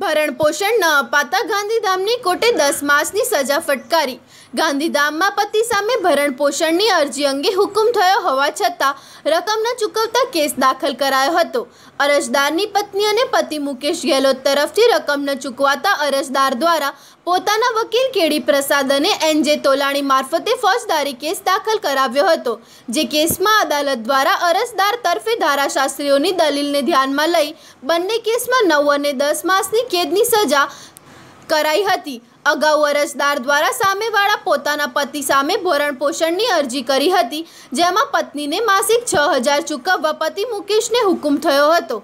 ભરણપોષણ ન અપાતા ગાંધીધામની કોર્ટે દસ માસની સજા ફટકારી ગાંધીધામમાં પતિ સામે ભરણપોષણની અરજી અંગે હુકમ થયો હોવા છતાં રકમ ન ચૂકવતા કેસ દાખલ કરાયો હતો અરજદારની પત્ની અને પતિ મુકેશ ગેહલોત તરફથી રકમ ન ચૂકવાતા અરજદાર દ્વારા પોતાના વકીલ કેડી પ્રસાદ અને એનજે તોલાણી મારફતે ફોજદારી કેસ દાખલ કરાવ્યો હતો જે કેસમાં અદાલત દ્વારા અરજદાર તરફે ધારાશાસ્ત્રીઓની દલીલને ધ્યાનમાં લઈ બંને કેસમાં નવ અને દસ માસની વર્ષની કેદની સજા કરાઈ હતી અગાઉ અરજદાર દ્વારા સામેવાળા પોતાના પતિ સામે ભોરણ પોષણની અરજી કરી હતી જેમાં પત્નીને માસિક છ હજાર ચૂકવવા પતિ મુકેશને હુકમ થયો હતો